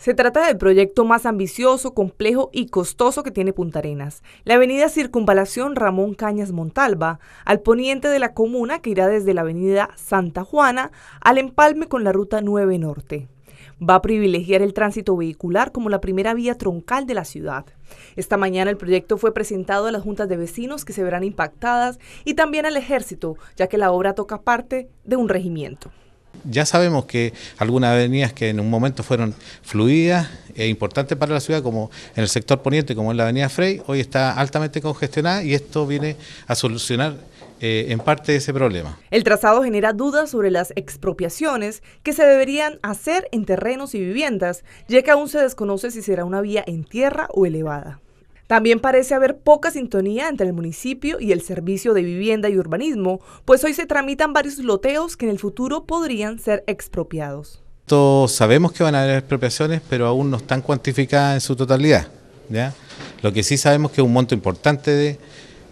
Se trata del proyecto más ambicioso, complejo y costoso que tiene Punta Arenas, la avenida Circunvalación Ramón Cañas Montalva, al poniente de la comuna que irá desde la avenida Santa Juana al empalme con la ruta 9 Norte. Va a privilegiar el tránsito vehicular como la primera vía troncal de la ciudad. Esta mañana el proyecto fue presentado a las juntas de vecinos que se verán impactadas y también al ejército, ya que la obra toca parte de un regimiento ya sabemos que algunas avenidas que en un momento fueron fluidas e importantes para la ciudad, como en el sector poniente, como en la avenida Frey, hoy está altamente congestionada y esto viene a solucionar eh, en parte ese problema. El trazado genera dudas sobre las expropiaciones que se deberían hacer en terrenos y viviendas, ya que aún se desconoce si será una vía en tierra o elevada. También parece haber poca sintonía entre el municipio y el Servicio de Vivienda y Urbanismo, pues hoy se tramitan varios loteos que en el futuro podrían ser expropiados. Todos sabemos que van a haber expropiaciones, pero aún no están cuantificadas en su totalidad. Lo que sí sabemos que un monto importante de,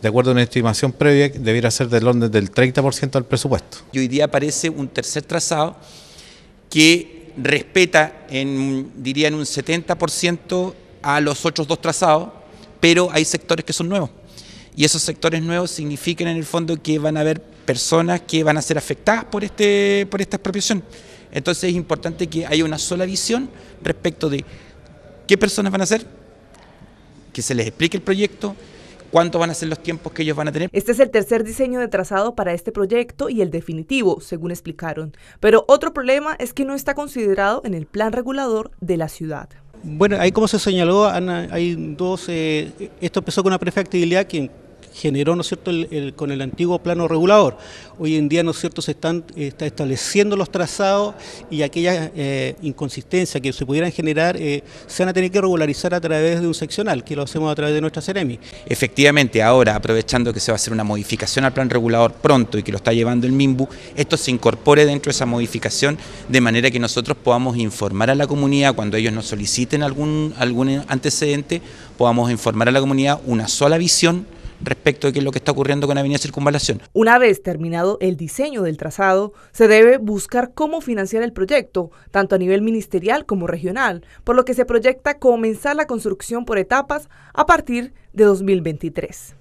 acuerdo a una estimación previa, debiera ser del orden del 30% del presupuesto. Y hoy día aparece un tercer trazado que respeta, en, diría, en un 70% a los otros dos trazados, pero hay sectores que son nuevos. Y esos sectores nuevos significan en el fondo que van a haber personas que van a ser afectadas por, este, por esta expropiación. Entonces es importante que haya una sola visión respecto de qué personas van a ser, que se les explique el proyecto, cuánto van a ser los tiempos que ellos van a tener. Este es el tercer diseño de trazado para este proyecto y el definitivo, según explicaron. Pero otro problema es que no está considerado en el plan regulador de la ciudad. Bueno, ahí como se señaló, Ana, hay dos, eh, esto empezó con una prefectibilidad, que generó, ¿no cierto?, el, con el antiguo plano regulador. Hoy en día, ¿no es cierto?, se están está estableciendo los trazados y aquellas eh, inconsistencias que se pudieran generar eh, se van a tener que regularizar a través de un seccional, que lo hacemos a través de nuestra CEREMI. Efectivamente, ahora, aprovechando que se va a hacer una modificación al plan regulador pronto y que lo está llevando el MinBu, esto se incorpore dentro de esa modificación de manera que nosotros podamos informar a la comunidad cuando ellos nos soliciten algún, algún antecedente, podamos informar a la comunidad una sola visión respecto de qué es lo que está ocurriendo con la Avenida Circunvalación. Una vez terminado el diseño del trazado, se debe buscar cómo financiar el proyecto, tanto a nivel ministerial como regional, por lo que se proyecta comenzar la construcción por etapas a partir de 2023.